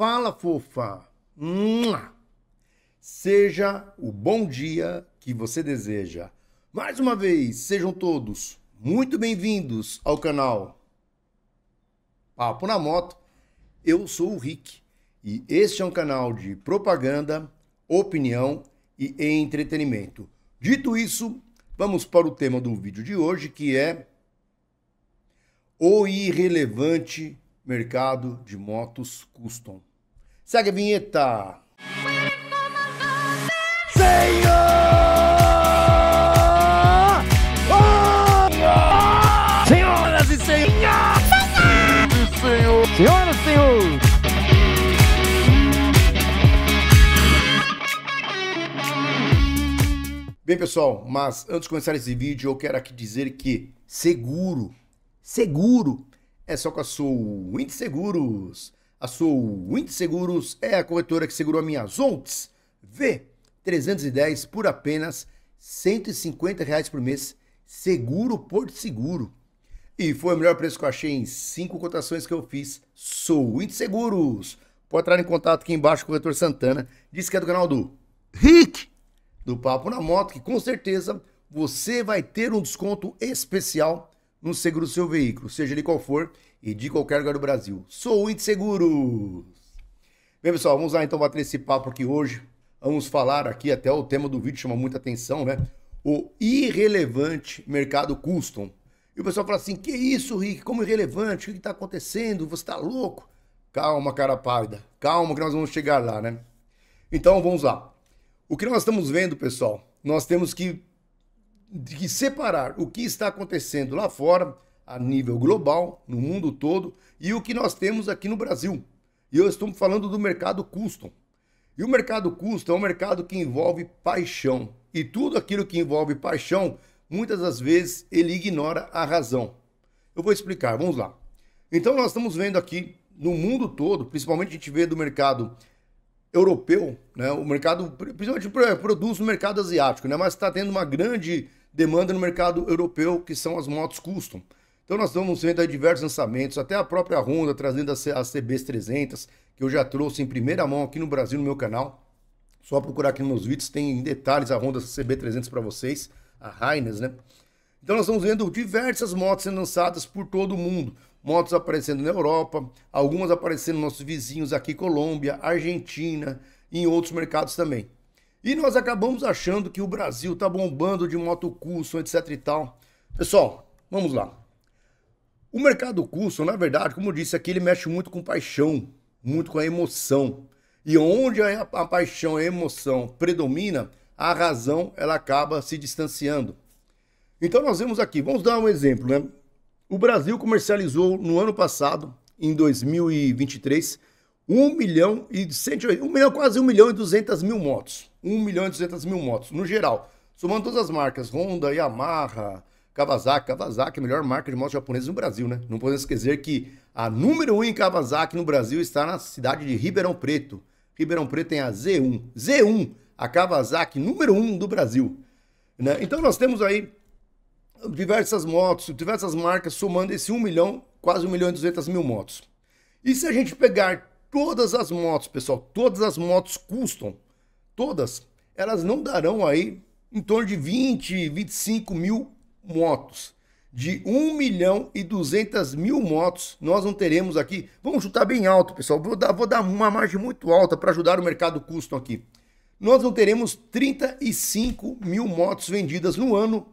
Fala, fofa! Seja o bom dia que você deseja. Mais uma vez, sejam todos muito bem-vindos ao canal Papo na Moto. Eu sou o Rick e este é um canal de propaganda, opinião e entretenimento. Dito isso, vamos para o tema do vídeo de hoje que é o irrelevante mercado de motos custom. Segue a vinheta! Senhor! Oh! Senhoras e senhores! Senhor! Senhoras e senhores! Bem, pessoal, mas antes de começar esse vídeo, eu quero aqui dizer que seguro, seguro, é só com a sua Seguros. A Swint Seguros é a corretora que segurou a minha Zontes V310 por apenas R$ 150 reais por mês, seguro por seguro. E foi o melhor preço que eu achei em cinco cotações que eu fiz. Swint Seguros. Pode entrar em contato aqui embaixo com o corretor Santana. Diz que é do canal do Rick do Papo na Moto, que com certeza você vai ter um desconto especial no seguro do seu veículo, seja ele qual for e de qualquer lugar do Brasil. Sou o Seguros. Bem, pessoal, vamos lá então bater esse papo aqui hoje. Vamos falar aqui, até o tema do vídeo chama muita atenção, né? O irrelevante mercado custom. E o pessoal fala assim: que isso, Rick? Como irrelevante? O que está acontecendo? Você está louco? Calma, cara pálida. Calma, que nós vamos chegar lá, né? Então vamos lá. O que nós estamos vendo, pessoal? Nós temos que, que separar o que está acontecendo lá fora a nível global, no mundo todo, e o que nós temos aqui no Brasil. E eu estou falando do mercado custom. E o mercado custom é um mercado que envolve paixão. E tudo aquilo que envolve paixão, muitas das vezes ele ignora a razão. Eu vou explicar, vamos lá. Então nós estamos vendo aqui no mundo todo, principalmente a gente vê do mercado europeu, né? o mercado, principalmente produz no mercado asiático, né? mas está tendo uma grande demanda no mercado europeu, que são as motos custom. Então nós estamos vendo diversos lançamentos, até a própria Honda trazendo as CBs 300, que eu já trouxe em primeira mão aqui no Brasil no meu canal. Só procurar aqui nos meus vídeos, tem em detalhes a Honda CB300 para vocês, a Heinz, né? Então nós estamos vendo diversas motos sendo lançadas por todo o mundo. Motos aparecendo na Europa, algumas aparecendo nos nossos vizinhos aqui, Colômbia, Argentina e em outros mercados também. E nós acabamos achando que o Brasil tá bombando de moto etc e tal. Pessoal, vamos lá. O mercado curso, na verdade, como eu disse aqui, ele mexe muito com paixão, muito com a emoção. E onde a, a paixão e a emoção predomina, a razão ela acaba se distanciando. Então nós vemos aqui, vamos dar um exemplo, né? O Brasil comercializou no ano passado, em 2023, 1 milhão e 108, 1 milhão, quase 1 milhão e 200 mil motos. 1 milhão e 200 mil motos, no geral. Somando todas as marcas, Honda, Yamaha, Kawasaki, Kawasaki, melhor marca de motos japonesas no Brasil, né? Não podemos esquecer que a número 1 um em Kawasaki no Brasil está na cidade de Ribeirão Preto. Ribeirão Preto tem a Z1. Z1, a Kawasaki número 1 um do Brasil. Né? Então nós temos aí diversas motos, diversas marcas somando esse 1 milhão, quase 1 milhão e 200 mil motos. E se a gente pegar todas as motos, pessoal, todas as motos custam, todas, elas não darão aí em torno de 20, 25 mil motos. De 1 milhão e 200 mil motos nós não teremos aqui. Vamos chutar bem alto, pessoal. Vou dar, vou dar uma margem muito alta para ajudar o mercado custom aqui. Nós não teremos 35 mil motos vendidas no ano,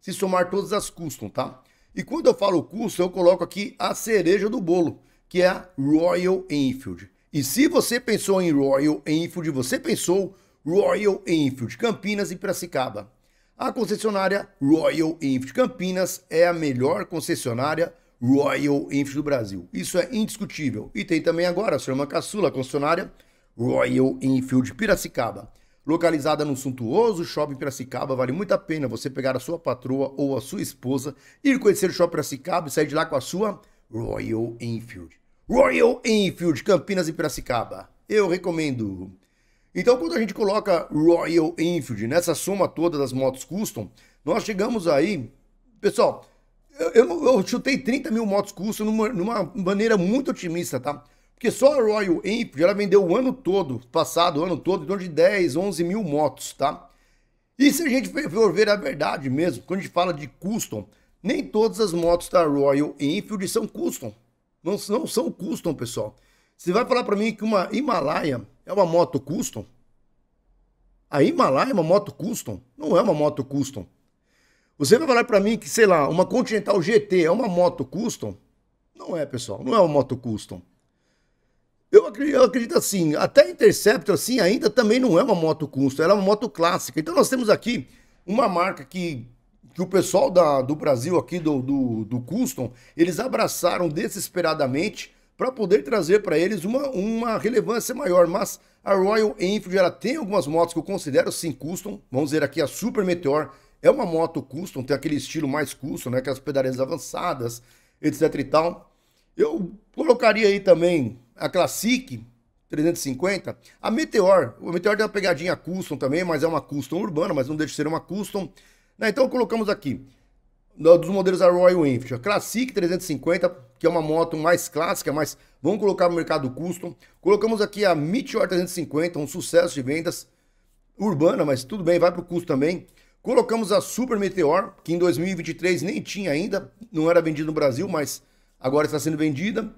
se somar todas as custom, tá? E quando eu falo custom, eu coloco aqui a cereja do bolo, que é a Royal Enfield. E se você pensou em Royal Enfield, você pensou Royal Enfield, Campinas e Piracicaba. A concessionária Royal Enfield Campinas é a melhor concessionária Royal Enfield do Brasil. Isso é indiscutível. E tem também agora a sua irmã caçula, a concessionária Royal Enfield Piracicaba. Localizada no suntuoso Shopping Piracicaba, vale muito a pena você pegar a sua patroa ou a sua esposa, ir conhecer o Shopping Piracicaba e sair de lá com a sua Royal Enfield. Royal Enfield, Campinas e Piracicaba. Eu recomendo. Então, quando a gente coloca Royal Enfield nessa soma toda das motos custom, nós chegamos aí, pessoal, eu, eu, eu chutei 30 mil motos custom numa, numa, maneira muito otimista, tá? Porque só a Royal Enfield, ela vendeu o ano todo, passado o ano todo, em torno de 10, 11 mil motos, tá? E se a gente for ver a verdade mesmo, quando a gente fala de custom, nem todas as motos da Royal Enfield são custom. Não, não são custom, pessoal. Você vai falar para mim que uma Himalaia é uma moto custom? A Himalaia é uma moto custom? Não é uma moto custom. Você vai falar para mim que, sei lá, uma Continental GT é uma moto custom? Não é, pessoal, não é uma moto custom. Eu acredito, eu acredito assim, até a Interceptor assim ainda também não é uma moto custom, ela é uma moto clássica. Então nós temos aqui uma marca que, que o pessoal da, do Brasil aqui do, do, do custom, eles abraçaram desesperadamente para poder trazer para eles uma, uma relevância maior. Mas a Royal Enfield ela tem algumas motos que eu considero sim custom. Vamos ver aqui a Super Meteor. É uma moto custom, tem aquele estilo mais custom, né? Aquelas pedaleiras avançadas, etc e tal. Eu colocaria aí também a Classic 350. A Meteor. A Meteor tem uma pegadinha custom também, mas é uma custom urbana, mas não deixa de ser uma custom. Né? Então colocamos aqui dos modelos da Royal Enfield. A Classic 350, que é uma moto mais clássica, mas vamos colocar no mercado custom. Colocamos aqui a Meteor 350, um sucesso de vendas urbana, mas tudo bem, vai para o custo também. Colocamos a Super Meteor, que em 2023 nem tinha ainda, não era vendida no Brasil, mas agora está sendo vendida.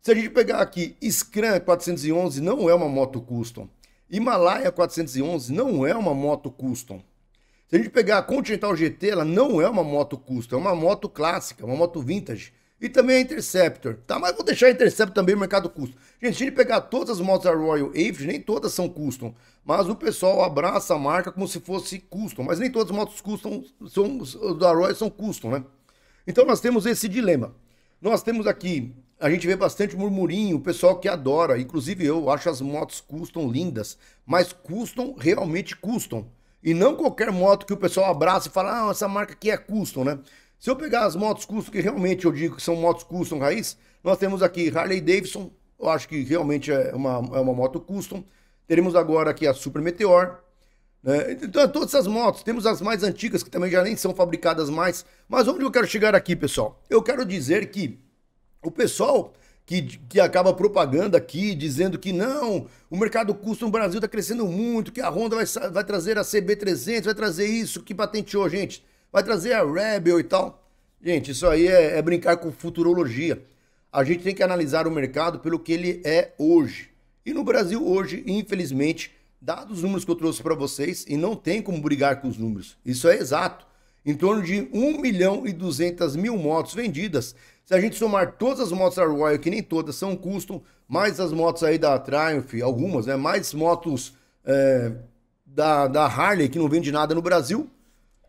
Se a gente pegar aqui, Scram 411 não é uma moto custom. Himalaia 411 não é uma moto custom. Se a gente pegar a Continental GT, ela não é uma moto custom, é uma moto clássica, uma moto vintage. E também a Interceptor, tá? Mas vou deixar a Interceptor também no mercado custom. Gente, se a gente pegar todas as motos da Royal Enfield, nem todas são custom. Mas o pessoal abraça a marca como se fosse custom. Mas nem todas as motos custom são, da Royal são custom, né? Então nós temos esse dilema. Nós temos aqui, a gente vê bastante murmurinho, o pessoal que adora. Inclusive eu acho as motos custom lindas. Mas custom, realmente custom. E não qualquer moto que o pessoal abraça e fala, ah, essa marca aqui é custom, né? Se eu pegar as motos custom, que realmente eu digo que são motos custom raiz, nós temos aqui Harley Davidson, eu acho que realmente é uma, é uma moto custom. Teremos agora aqui a Super Meteor. Né? Então, todas essas motos, temos as mais antigas, que também já nem são fabricadas mais. Mas onde eu quero chegar aqui, pessoal? Eu quero dizer que o pessoal que, que acaba propagando aqui, dizendo que não, o mercado custom no Brasil está crescendo muito, que a Honda vai, vai trazer a CB300, vai trazer isso, que patenteou, gente vai trazer a Rebel e tal. Gente, isso aí é, é brincar com futurologia. A gente tem que analisar o mercado pelo que ele é hoje. E no Brasil hoje, infelizmente, dados os números que eu trouxe para vocês, e não tem como brigar com os números, isso é exato. Em torno de 1 milhão e 200 mil motos vendidas. Se a gente somar todas as motos da Royal, que nem todas são custom, mais as motos aí da Triumph, algumas, né? Mais motos é, da, da Harley, que não vende nada no Brasil,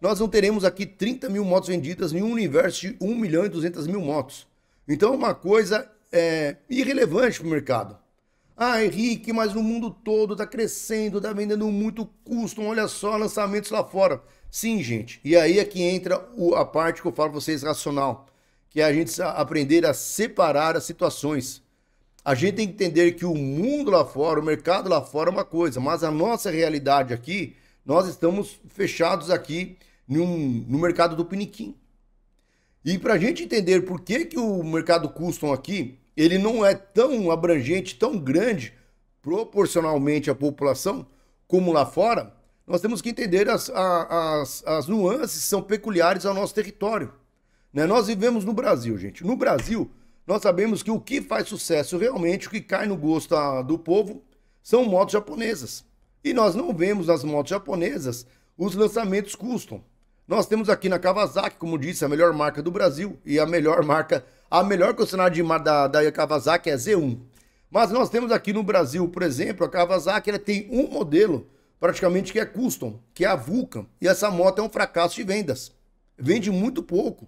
nós não teremos aqui 30 mil motos vendidas em um universo de 1 milhão e 200 mil motos. Então é uma coisa é, irrelevante para o mercado. Ah, Henrique, mas no mundo todo está crescendo, está vendendo muito custo olha só, lançamentos lá fora. Sim, gente. E aí é que entra o, a parte que eu falo para vocês racional, que é a gente aprender a separar as situações. A gente tem que entender que o mundo lá fora, o mercado lá fora é uma coisa, mas a nossa realidade aqui, nós estamos fechados aqui num, no mercado do Piniquim. E para a gente entender por que, que o mercado custom aqui ele não é tão abrangente, tão grande proporcionalmente à população como lá fora, nós temos que entender as, as, as nuances que são peculiares ao nosso território. Né? Nós vivemos no Brasil, gente. No Brasil, nós sabemos que o que faz sucesso realmente, o que cai no gosto do povo, são motos japonesas. E nós não vemos nas motos japonesas os lançamentos custom. Nós temos aqui na Kawasaki, como disse, a melhor marca do Brasil e a melhor marca, a melhor concessionária de, da, da Kawasaki é Z1. Mas nós temos aqui no Brasil, por exemplo, a Kawasaki ela tem um modelo praticamente que é custom, que é a Vulcan. E essa moto é um fracasso de vendas. Vende muito pouco.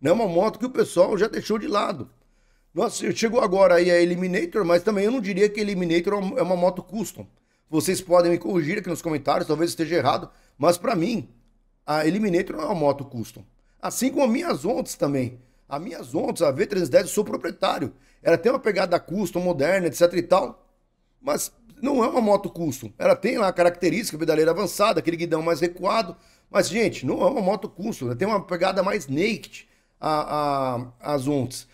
Não é uma moto que o pessoal já deixou de lado. Nossa, chegou agora aí a Eliminator, mas também eu não diria que Eliminator é, é uma moto custom. Vocês podem me corrigir aqui nos comentários, talvez esteja errado, mas para mim, a Eliminator não é uma moto custom. Assim como a minhas Ondas também. A minhas Ondas, a V310, eu sou proprietário. Ela tem uma pegada custom, moderna, etc e tal. Mas não é uma moto custom. Ela tem lá a característica, pedaleira avançada, aquele guidão mais recuado. Mas, gente, não é uma moto custom. Ela tem uma pegada mais naked, a, a, as Ondas.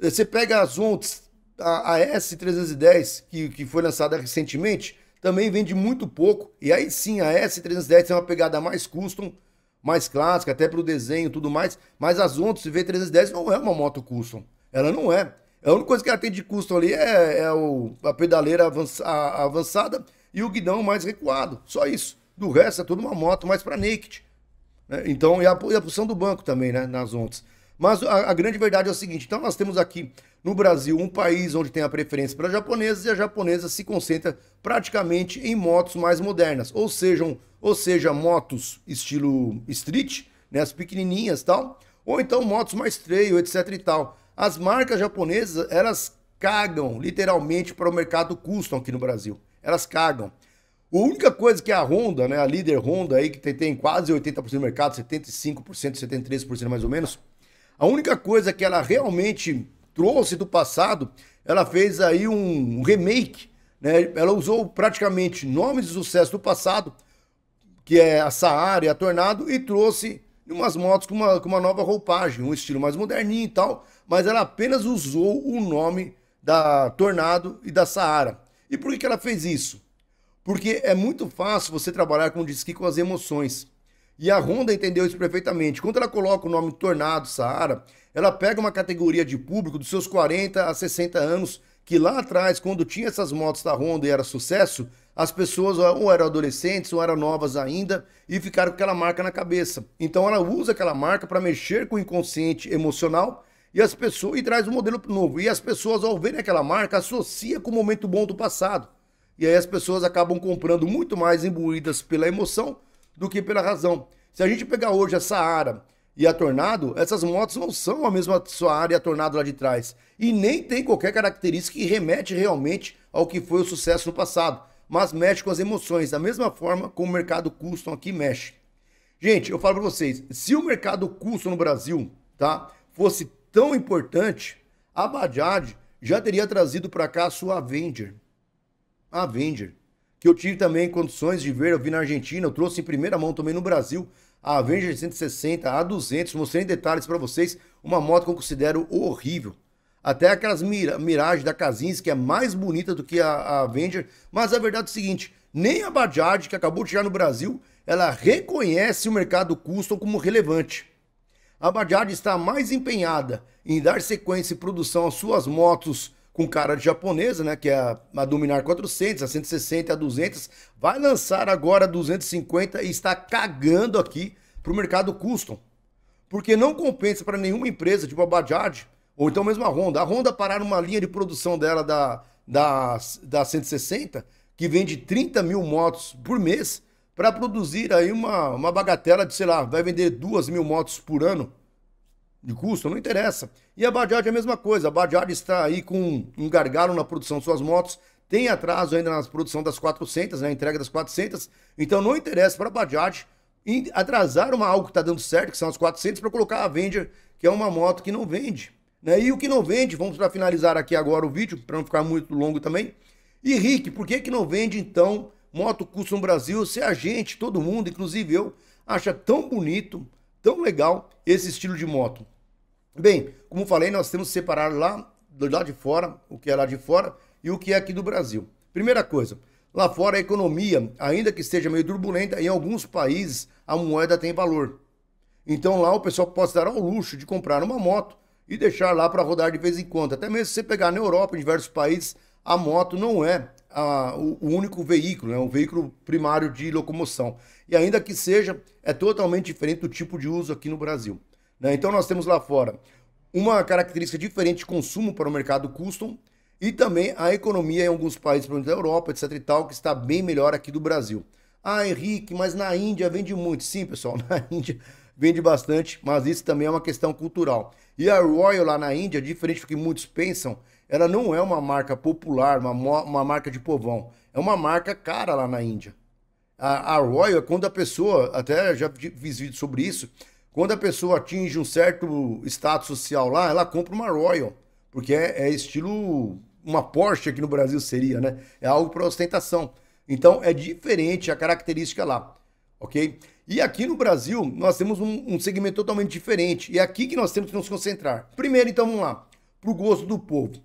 Você pega as Ondas, a, a S310, que, que foi lançada recentemente, também vende muito pouco. E aí sim, a S310 é uma pegada mais custom, mais clássica, até para o desenho e tudo mais. Mas a Zonto V310 não é uma moto custom. Ela não é. A única coisa que ela tem de custom ali é, é o, a pedaleira avança, a, avançada e o guidão mais recuado. Só isso. Do resto é tudo uma moto mais para naked. Né? Então, e a, e a, posição do banco também, né? Nas ondas. Mas a, a, grande verdade é o seguinte: então nós temos aqui no Brasil um país onde tem a preferência para japoneses e a japonesa se concentra praticamente em motos mais modernas, ou sejam, ou seja, motos estilo street, né, as pequenininhas tal, ou então motos mais trail, etc e tal. As marcas japonesas, elas cagam literalmente para o mercado custom aqui no Brasil. Elas cagam. A única coisa que a Honda, né, a líder Honda aí, que tem, tem quase 80% do mercado, 75%, 73% mais ou menos, a única coisa que ela realmente trouxe do passado, ela fez aí um remake, né? Ela usou praticamente nomes de sucesso do passado, que é a Saara e a Tornado, e trouxe umas motos com uma, com uma nova roupagem, um estilo mais moderninho e tal, mas ela apenas usou o nome da Tornado e da Saara. E por que, que ela fez isso? Porque é muito fácil você trabalhar, com o aqui, com as emoções. E a Honda entendeu isso perfeitamente. Quando ela coloca o nome Tornado Saara, ela pega uma categoria de público dos seus 40 a 60 anos, que lá atrás, quando tinha essas motos da Honda e era sucesso, as pessoas ou eram adolescentes ou eram novas ainda e ficaram com aquela marca na cabeça. Então ela usa aquela marca para mexer com o inconsciente emocional e as pessoas e traz um modelo novo. E as pessoas, ao verem aquela marca, associa com o momento bom do passado. E aí as pessoas acabam comprando muito mais imbuídas pela emoção do que pela razão. Se a gente pegar hoje a Saara e a Tornado, essas motos não são a mesma Saara e a Tornado lá de trás. E nem tem qualquer característica que remete realmente ao que foi o sucesso no passado. Mas mexe com as emoções, da mesma forma como o mercado custom aqui mexe. Gente, eu falo para vocês, se o mercado custom no Brasil tá, fosse tão importante, a Bajaj já teria trazido para cá a sua Avenger. Avenger que eu tive também condições de ver, eu vi na Argentina, eu trouxe em primeira mão também no Brasil a Avenger 160, a 200, mostrei em detalhes para vocês, uma moto que eu considero horrível. Até aquelas mira, Mirage da Kazins, que é mais bonita do que a, a Avenger, mas a verdade é o seguinte, nem a Bajaj, que acabou de chegar no Brasil, ela reconhece o mercado custom como relevante. A Bajaj está mais empenhada em dar sequência e produção às suas motos com cara de japonesa, né? Que é a, a Dominar 400, a 160, a 200. Vai lançar agora a 250 e está cagando aqui para o mercado custom. Porque não compensa para nenhuma empresa, tipo a Bajaj, ou então mesmo a Honda. A Honda parar numa linha de produção dela da, da, da 160, que vende 30 mil motos por mês, para produzir aí uma, uma bagatela de, sei lá, vai vender 2 mil motos por ano de custo, não interessa. E a Bajaj é a mesma coisa, a Bajaj está aí com um gargalo na produção de suas motos, tem atraso ainda na produção das 400, na né, entrega das 400, então não interessa para a Bajaj atrasar uma algo que está dando certo, que são as 400, para colocar a Avenger, que é uma moto que não vende. Né? E o que não vende, vamos para finalizar aqui agora o vídeo, para não ficar muito longo também. E Rick, por que, que não vende então moto no Brasil se a gente, todo mundo, inclusive eu, acha tão bonito, tão legal esse estilo de moto. Bem, como falei, nós temos que separar lá do lado de fora, o que é lá de fora e o que é aqui do Brasil. Primeira coisa, lá fora a economia, ainda que esteja meio turbulenta, em alguns países a moeda tem valor. Então lá o pessoal pode se dar ao luxo de comprar uma moto e deixar lá para rodar de vez em quando. Até mesmo se você pegar na Europa, em diversos países, a moto não é a, o, o, único veículo, né? um veículo primário de locomoção. E ainda que seja, é totalmente diferente do tipo de uso aqui no Brasil. Né? Então nós temos lá fora uma característica diferente de consumo para o mercado custom e também a economia em alguns países, por exemplo, da Europa, etc e tal, que está bem melhor aqui do Brasil. Ah, Henrique, mas na Índia vende muito. Sim, pessoal, na Índia vende bastante, mas isso também é uma questão cultural. E a Royal lá na Índia, é diferente do que muitos pensam, ela não é uma marca popular, uma, uma marca de povão. É uma marca cara lá na Índia. A, a Royal quando a pessoa, até já fiz vídeo sobre isso, quando a pessoa atinge um certo status social lá, ela compra uma Royal, porque é, é estilo uma Porsche aqui no Brasil seria, né? É algo para ostentação. Então é diferente a característica lá, ok? E aqui no Brasil nós temos um, um segmento totalmente diferente. E é aqui que nós temos que nos concentrar. Primeiro, então vamos lá, para o gosto do povo.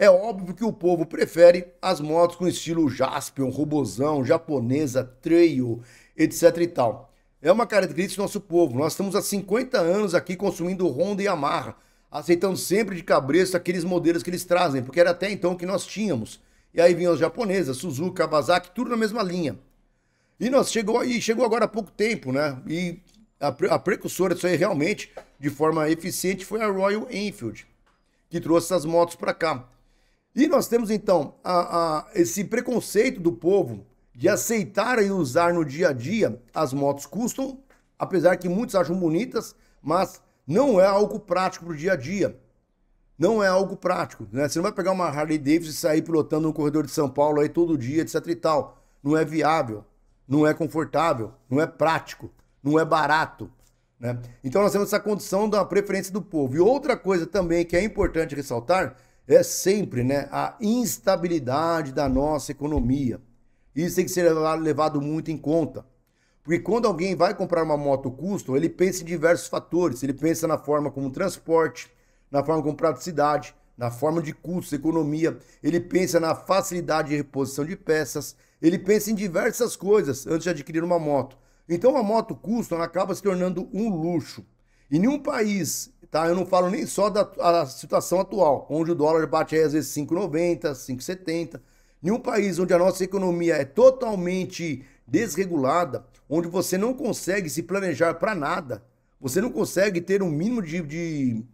É óbvio que o povo prefere as motos com estilo Jaspion, Robozão, Japonesa, Trail, etc e tal. É uma característica do nosso povo. Nós estamos há 50 anos aqui consumindo Honda e Yamaha, aceitando sempre de cabresto aqueles modelos que eles trazem, porque era até então que nós tínhamos. E aí vinham as japonesas, Suzuki, Kawasaki, tudo na mesma linha. E nós chegou e chegou agora há pouco tempo, né? E a, a precursora disso aí realmente, de forma eficiente, foi a Royal Enfield, que trouxe essas motos para cá. E nós temos então a, a, esse preconceito do povo de aceitar e usar no dia a dia as motos custom, apesar que muitos acham bonitas, mas não é algo prático para o dia a dia. Não é algo prático, né? Você não vai pegar uma Harley Davidson e sair pilotando no corredor de São Paulo aí todo dia, etc e tal. Não é viável, não é confortável, não é prático, não é barato, né? Então nós temos essa condição da preferência do povo. E outra coisa também que é importante ressaltar é sempre né, a instabilidade da nossa economia. Isso tem que ser levado muito em conta. Porque quando alguém vai comprar uma moto custom, ele pensa em diversos fatores. Ele pensa na forma como transporte, na forma como praticidade, na forma de custo economia. Ele pensa na facilidade de reposição de peças. Ele pensa em diversas coisas antes de adquirir uma moto. Então, uma moto custom acaba se tornando um luxo. E nenhum país tá? Eu não falo nem só da situação atual, onde o dólar bate aí, às vezes 5,90, 5,70. Em um país onde a nossa economia é totalmente desregulada, onde você não consegue se planejar para nada, você não consegue ter um mínimo de, de,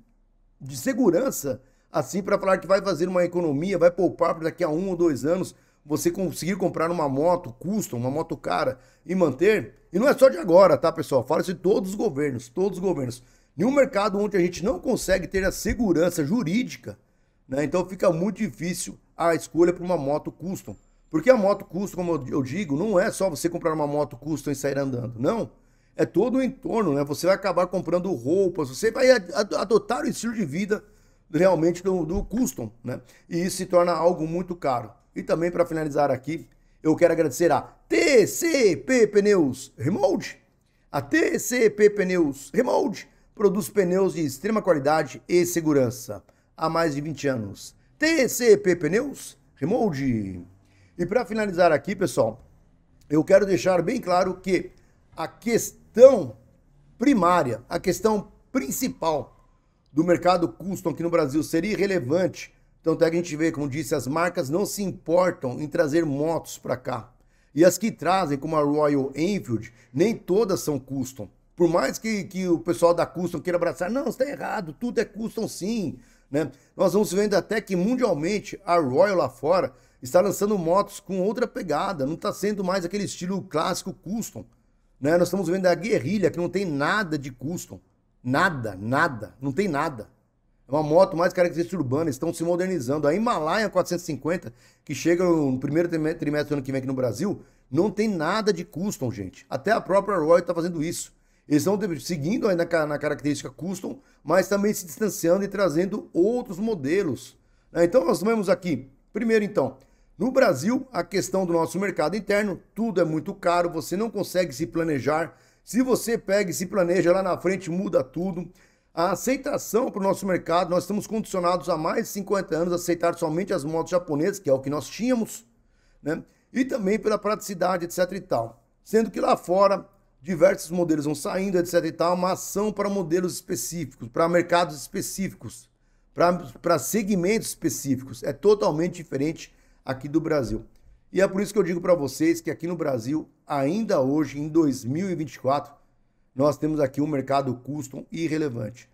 de segurança assim para falar que vai fazer uma economia, vai poupar para daqui a um ou dois anos você conseguir comprar uma moto custom, uma moto cara e manter. E não é só de agora, tá, pessoal? Fala se de todos os governos, todos os governos um mercado onde a gente não consegue ter a segurança jurídica, né? então fica muito difícil a escolha para uma moto custom. Porque a moto custom, como eu digo, não é só você comprar uma moto custom e sair andando, não. É todo o entorno, né? Você vai acabar comprando roupas, você vai adotar o estilo de vida realmente do, do custom, né? E isso se torna algo muito caro. E também para finalizar aqui, eu quero agradecer a TCP Pneus Remold, a TCP Pneus Remold, produz pneus de extrema qualidade e segurança há mais de 20 anos. TCP Pneus Remold. E para finalizar aqui, pessoal, eu quero deixar bem claro que a questão primária, a questão principal do mercado custom aqui no Brasil seria irrelevante. Tanto é que a gente vê, como disse, as marcas não se importam em trazer motos para cá. E as que trazem, como a Royal Enfield, nem todas são custom. Por mais que, que o pessoal da custom queira abraçar, não, está errado, tudo é custom sim. Né? Nós vamos vendo até que mundialmente a Royal lá fora está lançando motos com outra pegada, não está sendo mais aquele estilo clássico custom. Né? Nós estamos vendo a guerrilha que não tem nada de custom, nada, nada, não tem nada. É uma moto mais característica urbana, estão se modernizando. A Himalaia 450, que chega no primeiro trimestre do ano que vem aqui no Brasil, não tem nada de custom, gente. Até a própria Royal está fazendo isso. Eles estão seguindo ainda na característica custom, mas também se distanciando e trazendo outros modelos. Né? Então nós vemos aqui, primeiro então, no Brasil, a questão do nosso mercado interno, tudo é muito caro, você não consegue se planejar. Se você pega e se planeja lá na frente, muda tudo. A aceitação para o nosso mercado, nós estamos condicionados há mais de 50 anos a aceitar somente as motos japonesas, que é o que nós tínhamos, né? E também pela praticidade, etc e tal. Sendo que lá fora, diversos modelos vão saindo, etc e tal, uma ação para modelos específicos, para mercados específicos, para segmentos específicos. É totalmente diferente aqui do Brasil. E é por isso que eu digo para vocês que aqui no Brasil, ainda hoje, em 2024, nós temos aqui um mercado custom irrelevante.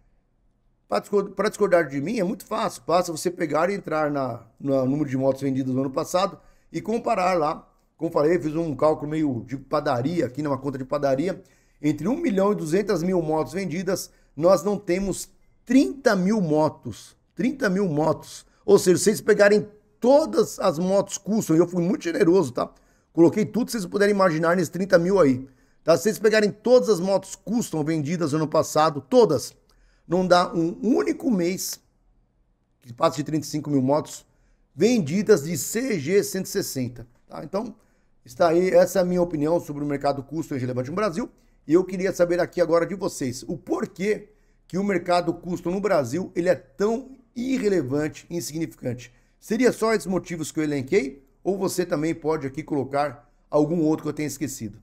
Para discordar de mim, é muito fácil. Basta você pegar e entrar na, no número de motos vendidas no ano passado e comparar lá como falei, fiz um cálculo meio de padaria, aqui numa né, conta de padaria. Entre 1 milhão e 200 mil motos vendidas, nós não temos 30 mil motos. 30 mil motos. Ou seja, se vocês pegarem todas as motos custom, eu fui muito generoso, tá? Coloquei tudo que vocês puderem imaginar nesses 30 mil aí. Tá? Se vocês pegarem todas as motos custom vendidas ano passado, todas, não dá um único mês que passa de 35 mil motos vendidas de CG 160. Tá? Então, Está aí, essa é a minha opinião sobre o mercado custo relevante no Brasil. E eu queria saber aqui agora de vocês o porquê que o mercado custo no Brasil ele é tão irrelevante, insignificante. Seria só esses motivos que eu elenquei? Ou você também pode aqui colocar algum outro que eu tenha esquecido?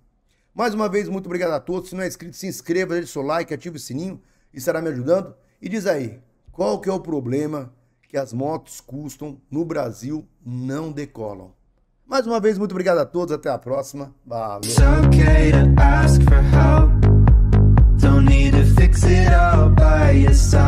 Mais uma vez, muito obrigado a todos. Se não é inscrito, se inscreva, deixe seu like, ative o sininho, estará me ajudando. E diz aí, qual que é o problema que as motos custam no Brasil não decolam? Mais uma vez, muito obrigado a todos. Até a próxima. Valeu.